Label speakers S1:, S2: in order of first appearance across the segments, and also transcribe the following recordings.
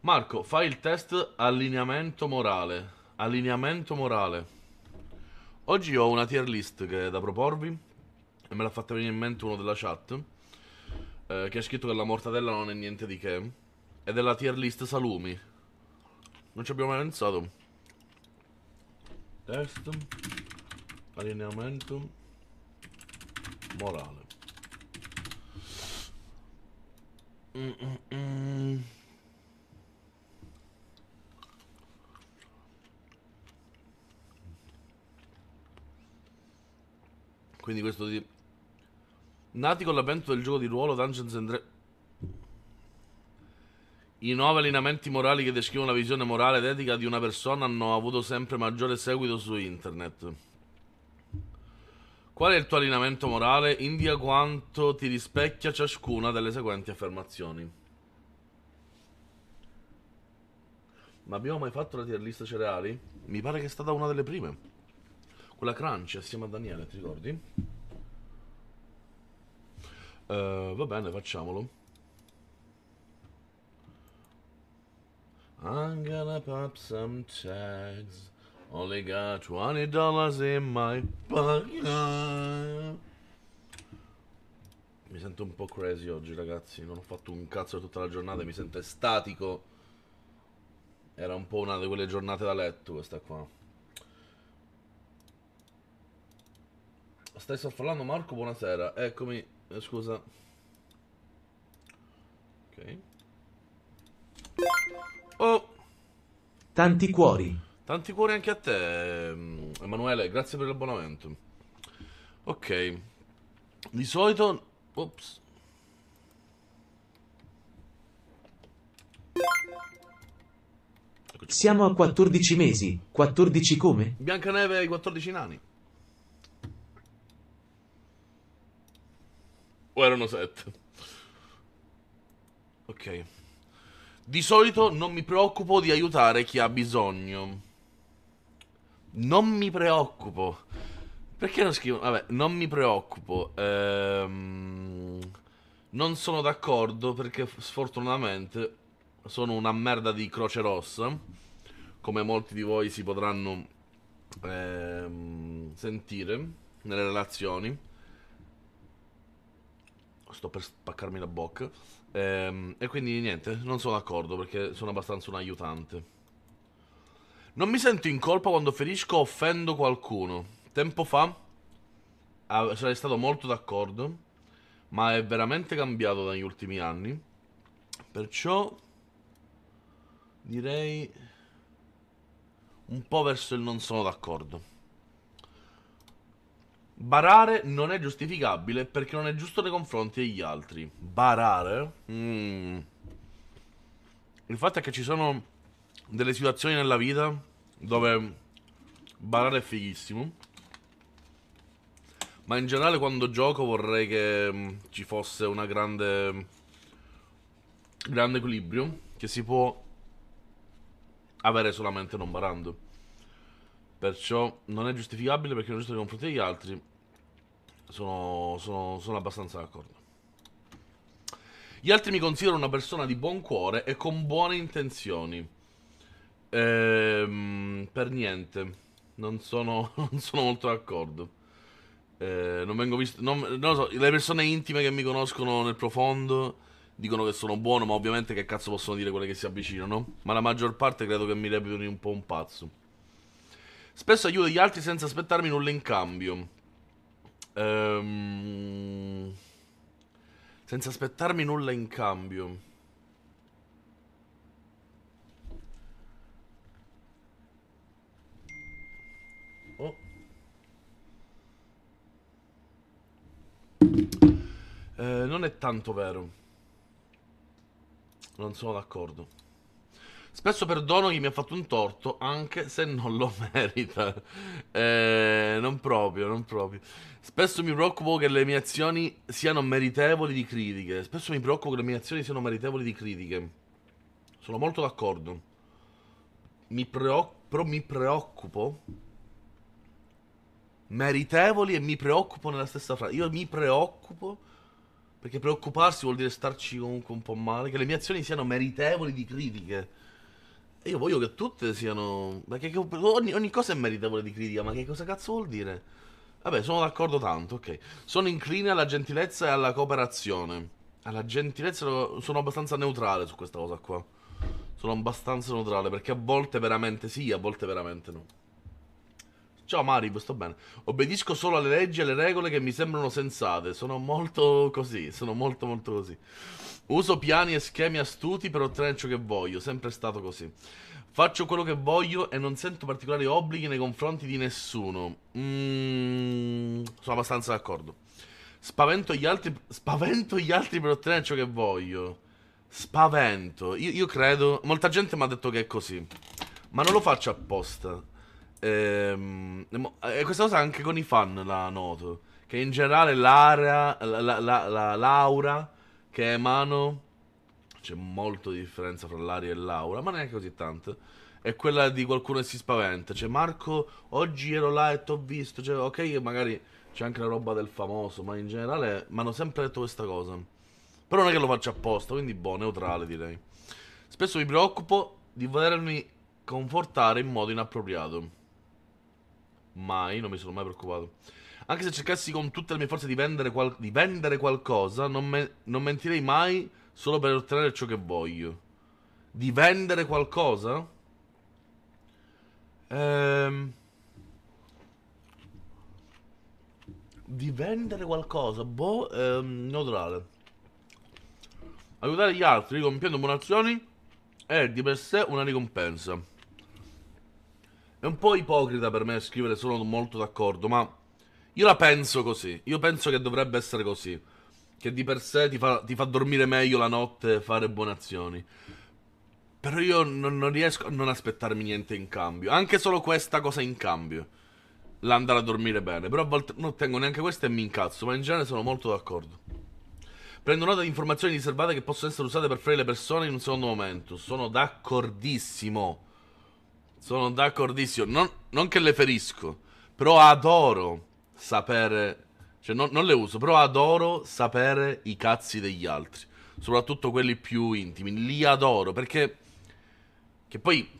S1: Marco, fai il test allineamento morale. Allineamento morale. Oggi ho una tier list che è da proporvi e me l'ha fatta venire in mente uno della chat eh, che ha scritto che la mortadella non è niente di che è della tier list salumi. Non ci abbiamo mai pensato. Test allineamento morale. Quindi questo di... Nati con l'avvento del gioco di ruolo Dungeons and Dragons i nuovi allineamenti morali che descrivono la visione morale ed etica di una persona hanno avuto sempre maggiore seguito su internet. Qual è il tuo allineamento morale? India quanto ti rispecchia ciascuna delle seguenti affermazioni. Ma abbiamo mai fatto la tier list cereali? Mi pare che è stata una delle prime. Quella crunch assieme a Daniele, ti ricordi? Uh, va bene, facciamolo. I'm gonna pop some tags. Only got twenty dollars in my pocket. Mi sento un po' crazy oggi, ragazzi. Non ho fatto un cazzo tutta la giornata, mi sento estatico. Era un po' una di quelle giornate da letto, questa qua. Stai soffollando Marco, buonasera. Eccomi, eh, scusa. Ok. Oh! Tanti cuori. Tanti cuori anche a te, mm, Emanuele, grazie per l'abbonamento. Ok, di solito... Ops. Siamo a 14 mesi, 14 come? Biancaneve ai 14 nani. O erano 7. Ok. Di solito non mi preoccupo di aiutare chi ha bisogno. Non mi preoccupo. Perché non scrivo? Vabbè, non mi preoccupo. Ehm, non sono d'accordo perché sfortunatamente sono una merda di Croce Rossa. Come molti di voi si potranno ehm, sentire nelle relazioni. Sto per spaccarmi la bocca. Ehm, e quindi niente, non sono d'accordo perché sono abbastanza un aiutante. Non mi sento in colpa quando ferisco o offendo qualcuno. Tempo fa ah, sarei stato molto d'accordo, ma è veramente cambiato negli ultimi anni. Perciò direi un po' verso il non sono d'accordo. Barare non è giustificabile perché non è giusto nei confronti degli altri. Barare? Mm. Il fatto è che ci sono delle situazioni nella vita dove barare è fighissimo. Ma in generale quando gioco vorrei che mm, ci fosse una grande grande equilibrio che si può avere solamente non barando. Perciò non è giustificabile perché non giusto nei confronti degli altri. Sono, sono, sono abbastanza d'accordo. Gli altri mi considerano una persona di buon cuore e con buone intenzioni. Ehm, per niente. Non sono, non sono molto d'accordo. Eh, non vengo visto. Non, non lo so, le persone intime che mi conoscono nel profondo dicono che sono buono, ma ovviamente che cazzo possono dire quelle che si avvicinano? Ma la maggior parte credo che mi reputino un po' un pazzo. Spesso aiuto gli altri senza aspettarmi nulla in cambio. Ehm, senza aspettarmi nulla in cambio. Eh, non è tanto vero. Non sono d'accordo. Spesso perdono chi mi ha fatto un torto, anche se non lo merita. Eh, non proprio, non proprio. Spesso mi preoccupo che le mie azioni siano meritevoli di critiche. Spesso mi preoccupo che le mie azioni siano meritevoli di critiche. Sono molto d'accordo. Mi, preo- mi preoccupo meritevoli e mi preoccupo nella stessa frase. Io mi preoccupo perché preoccuparsi vuol dire starci comunque un po' male, che le mie azioni siano meritevoli di critiche. E io voglio che tutte siano... Perché ogni, ogni cosa è meritevole di critica, ma che cosa cazzo vuol dire? Vabbè, sono d'accordo tanto, ok. Sono incline alla gentilezza e alla cooperazione. Alla gentilezza sono abbastanza neutrale su questa cosa qua. Sono abbastanza neutrale, perché a volte veramente sì, a volte veramente no. Ciao Mariv, sto bene. Obbedisco solo alle leggi e alle regole che mi sembrano sensate. Sono molto così, sono molto molto così. Uso piani e schemi astuti per ottenere ciò che voglio, sempre è stato così. Faccio quello che voglio e non sento particolari obblighi nei confronti di nessuno. Mm, sono abbastanza d'accordo. Spavento gli altri, spavento gli altri per ottenere ciò che voglio. Spavento. Io, io credo... Molta gente mi ha detto che è così. Ma non lo faccio apposta. Ehm, e eh, questa cosa anche con i fan la noto. Che in generale l'area, la, la, la, l'aura che emano, c'è molto di differenza fra l'aria e l'aura, ma non è così tanto. È quella di qualcuno che si spaventa. Cioè, Marco, oggi ero là e t'ho visto. Cioè, ok, magari c'è anche la roba del famoso, ma in generale mi hanno sempre detto questa cosa. Però non è che lo faccio apposta, quindi boh, neutrale direi. Spesso mi preoccupo di volermi confortare in modo inappropriato. Mai, non mi sono mai preoccupato. Anche se cercassi con tutte le mie forze di vendere, qual di vendere qualcosa, non, me non mentirei mai solo per ottenere ciò che voglio. Di vendere qualcosa? Ehm... Di vendere qualcosa? Boh, ehm, neutrale. Aiutare gli altri compiendo buone azioni è di per sé una ricompensa. È un po' ipocrita per me scrivere, sono molto d'accordo, ma io la penso così. Io penso che dovrebbe essere così. Che di per sé ti fa, ti fa dormire meglio la notte e fare buone azioni. Però io non, non, riesco a non aspettarmi niente in cambio. Anche solo questa cosa in cambio. L'andare a dormire bene. Però a volte non ottengo neanche questa e mi incazzo. Ma in genere sono molto d'accordo. Prendo nota di informazioni riservate che possono essere usate per fare le persone in un secondo momento. Sono d'accordissimo. Sono d'accordissimo. Non, non, che le ferisco, però adoro sapere. Cioè, non, non le uso, però adoro sapere i cazzi degli altri. Soprattutto quelli più intimi. Li adoro perché. Che poi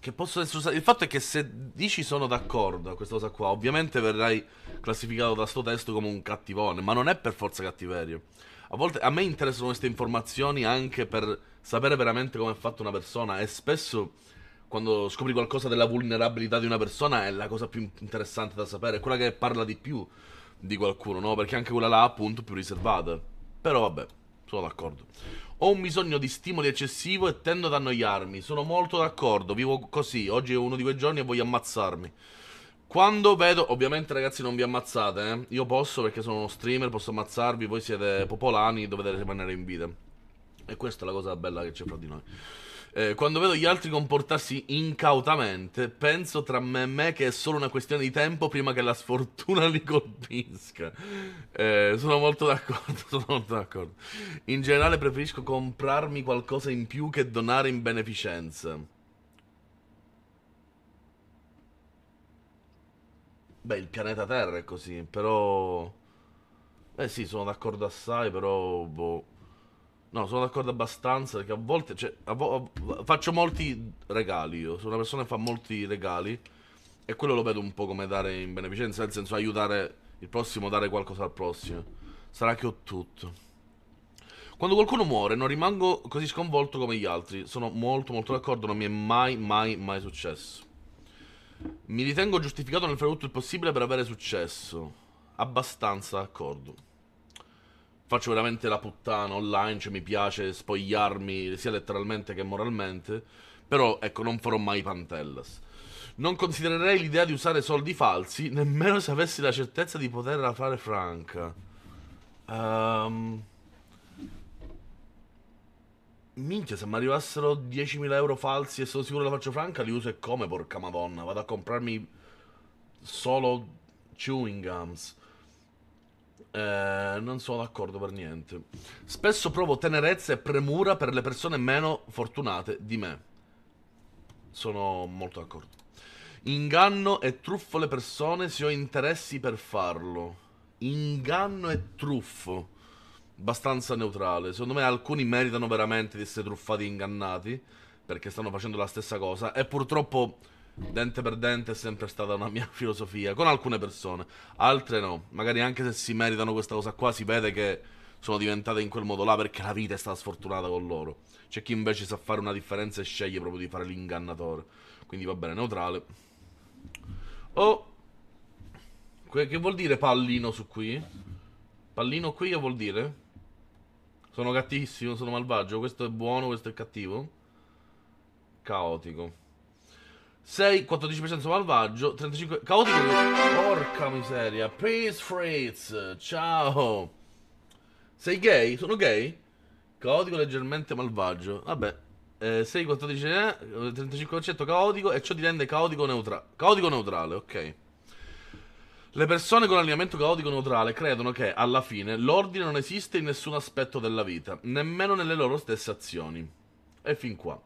S1: che possono essere usati. Il fatto è che se dici sono d'accordo a questa cosa qua, ovviamente verrai classificato da sto testo come un cattivone, ma non è per forza cattiverio. A volte a me interessano queste informazioni anche per sapere veramente come è fatta una persona e spesso quando scopri qualcosa della vulnerabilità di una persona è la cosa più interessante da sapere, è quella che parla di più di qualcuno, no? Perché anche quella là appunto più riservata. Però vabbè, sono d'accordo. Ho un bisogno di stimoli eccessivo e tendo ad annoiarmi. Sono molto d'accordo, vivo così. Oggi è uno di quei giorni e voglio ammazzarmi. Quando vedo, ovviamente ragazzi non vi ammazzate, eh? Io posso perché sono uno streamer, posso ammazzarvi, voi siete popolani, dovete rimanere in vita. E questa è la cosa bella che c'è fra di noi. Eh, quando vedo gli altri comportarsi incautamente, penso tra me e me che è solo una questione di tempo prima che la sfortuna li colpisca. Eh, sono molto d'accordo, sono molto d'accordo. In generale preferisco comprarmi qualcosa in più che donare in beneficenza. Beh, il pianeta Terra è così, però... Eh sì, sono d'accordo assai, però... Boh. No, sono d'accordo abbastanza perché a volte cioè, a vo- faccio molti regali io, sono una persona che fa molti regali e quello lo vedo un po' come dare in beneficenza, nel senso aiutare il prossimo, dare qualcosa al prossimo. Sarà che ho tutto. Quando qualcuno muore non rimango così sconvolto come gli altri, sono molto molto d'accordo, non mi è mai mai mai successo. Mi ritengo giustificato nel fare tutto il possibile per avere successo. Abbastanza d'accordo faccio veramente la puttana online, cioè mi piace spogliarmi sia letteralmente che moralmente, però ecco, non farò mai Pantellas. Non considererei l'idea di usare soldi falsi, nemmeno se avessi la certezza di poterla fare franca. Um... Ehm, minchia, se mi arrivassero 10.000 euro falsi e sono sicuro che la faccio franca, li uso e come, porca madonna. Vado a comprarmi solo chewing gums. Eh, non sono d'accordo per niente. Spesso provo tenerezza e premura per le persone meno fortunate di me. Sono molto d'accordo. Inganno e truffo le persone se ho interessi per farlo. Inganno e truffo. Abbastanza neutrale. Secondo me alcuni meritano veramente di essere truffati e ingannati. Perché stanno facendo la stessa cosa. E purtroppo dente per dente è sempre stata una mia filosofia, con alcune persone, altre no, magari anche se si meritano questa cosa qua si vede che sono diventate in quel modo là perché la vita è stata sfortunata con loro, c'è chi invece sa fare una differenza e sceglie proprio di fare l'ingannatore, quindi va bene, neutrale. Oh, che vuol dire pallino su qui? Pallino qui che vuol dire? Sono cattissimo, sono malvagio, questo è buono, questo è cattivo? Caotico. 6, 14% malvagio, 35... Caotico... Porca miseria. Peace Fritz, ciao. Sei gay? Sono gay? Caotico leggermente malvagio. Vabbè. Eh, 6, 14, 35% caotico e ciò ti rende caotico, neutrale. caotico neutrale, ok. Le persone con allineamento caotico neutrale credono che, alla fine, l'ordine non esiste in nessun aspetto della vita, nemmeno nelle loro stesse azioni. E fin qua.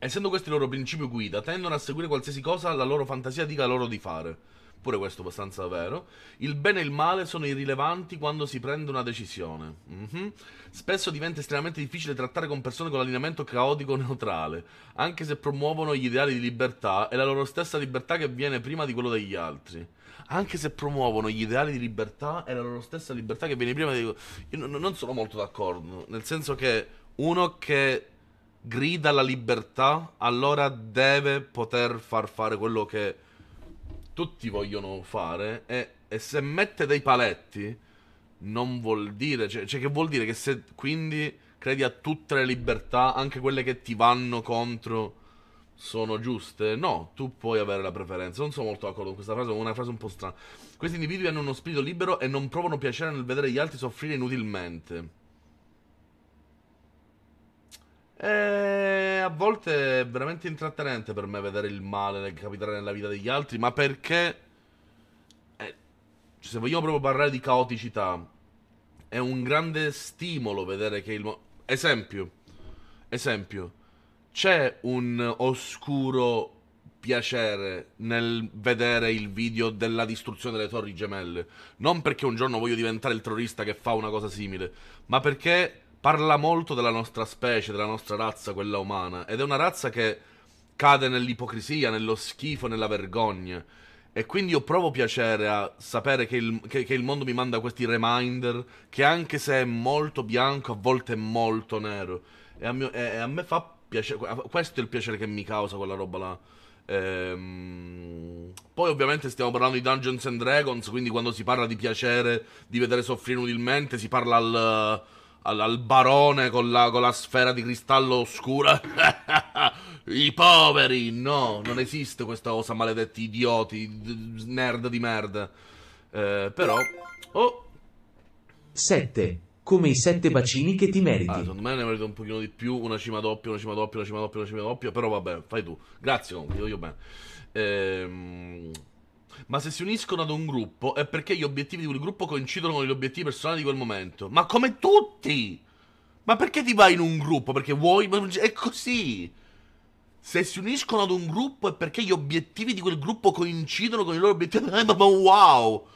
S1: Essendo questo il loro principio guida, tendono a seguire qualsiasi cosa la loro fantasia dica loro di fare. Pure questo è abbastanza vero. Il bene e il male sono irrilevanti quando si prende una decisione. Mm-hmm. Spesso diventa estremamente difficile trattare con persone con allineamento caotico neutrale, anche se promuovono gli ideali di libertà e la loro stessa libertà che viene prima di quello degli altri. Anche se promuovono gli ideali di libertà e la loro stessa libertà che viene prima di... quello degli Io non sono molto d'accordo, nel senso che uno che grida la libertà, allora deve poter far fare quello che tutti vogliono fare e, e se mette dei paletti non vuol dire, cioè, cioè, che vuol dire che se quindi credi a tutte le libertà, anche quelle che ti vanno contro sono giuste? No, tu puoi avere la preferenza. Non sono molto d'accordo con questa frase, è una frase un po' strana. Questi individui hanno uno spirito libero e non provano piacere nel vedere gli altri soffrire inutilmente. E a volte è veramente intrattenente per me vedere il male che capitare nella vita degli altri, ma perché... Eh, cioè, se vogliamo proprio parlare di caoticità, è un grande stimolo vedere che il... Mo- esempio, esempio, c'è un oscuro piacere nel vedere il video della distruzione delle torri gemelle. Non perché un giorno voglio diventare il terrorista che fa una cosa simile, ma perché parla molto della nostra specie, della nostra razza, quella umana, ed è una razza che cade nell'ipocrisia, nello schifo, nella vergogna. E quindi io provo piacere a sapere che il, che, che il mondo mi manda questi reminder, che anche se è molto bianco, a volte è molto nero. E a, mio, e a me fa piacere, questo è il piacere che mi causa quella roba là. Ehm, poi ovviamente stiamo parlando di Dungeons and Dragons, quindi quando si parla di piacere, di vedere soffrire inutilmente, si parla al al, al barone con la, con la sfera di cristallo oscura. I poveri! No, non esiste questa cosa, maledetti idioti, nerd di merda. Eh, però... Oh! Sette. Come i sette bacini che ti meriti. Ah, secondo me ne merito un pochino di più, una cima doppia, una cima doppia, una cima doppia, una cima doppia, però vabbè, fai tu. Grazie comunque, ti voglio bene. Ehm ma se si uniscono ad un gruppo è perché gli obiettivi di quel gruppo coincidono con gli obiettivi personali di quel momento. Ma come tutti! Ma perché ti vai in un gruppo? Perché vuoi? È così! Se si uniscono ad un gruppo è perché gli obiettivi di quel gruppo coincidono con i loro obiettivi. Eh, ma, wow!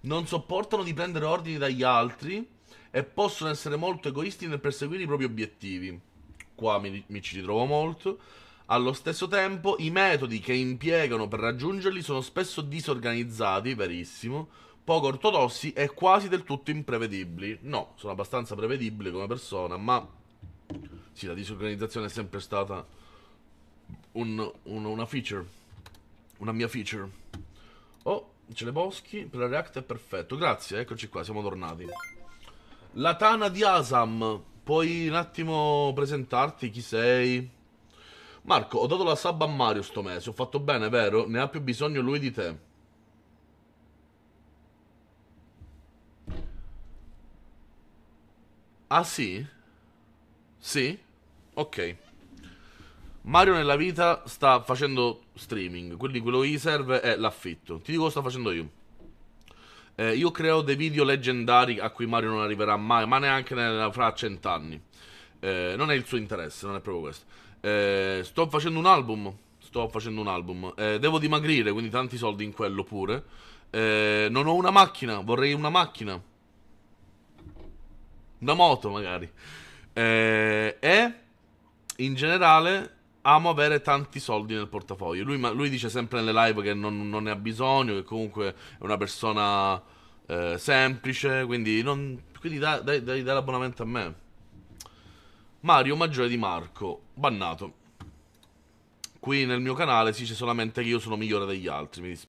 S1: Non sopportano di prendere ordini dagli altri e possono essere molto egoisti nel perseguire i propri obiettivi. Qua mi, mi ci ritrovo molto. Allo stesso tempo, i metodi che impiegano per raggiungerli sono spesso disorganizzati, verissimo, poco ortodossi e quasi del tutto imprevedibili. No, sono abbastanza prevedibile come persona, ma sì, la disorganizzazione è sempre stata un, un, una feature, una mia feature. Oh, ce le boschi, per la React è perfetto. Grazie, eccoci qua, siamo tornati. La tana di Asam, puoi un attimo presentarti chi sei? Marco, ho dato la sub a Mario sto mese, ho fatto bene, vero? Ne ha più bisogno lui di te. Ah sì? Sì? Ok. Mario nella vita sta facendo streaming, quindi quello che gli serve è l'affitto. Ti dico cosa sto facendo io. Eh, io creo dei video leggendari a cui Mario non arriverà mai, ma neanche nella, fra cent'anni. Eh, non è il suo interesse, non è proprio questo. Eh, sto facendo un album. Sto facendo un album. Eh, devo dimagrire, quindi tanti soldi in quello pure. Eh, non ho una macchina, vorrei una macchina. Una moto magari. Eh, e in generale amo avere tanti soldi nel portafoglio. Lui, lui dice sempre nelle live che non, non, ne ha bisogno, che comunque è una persona eh, semplice, quindi, non, quindi dai, dai, dai l'abbonamento a me. Mario Maggiore di Marco, bannato. Qui nel mio canale si dice solamente che io sono migliore degli altri, mi dispiace.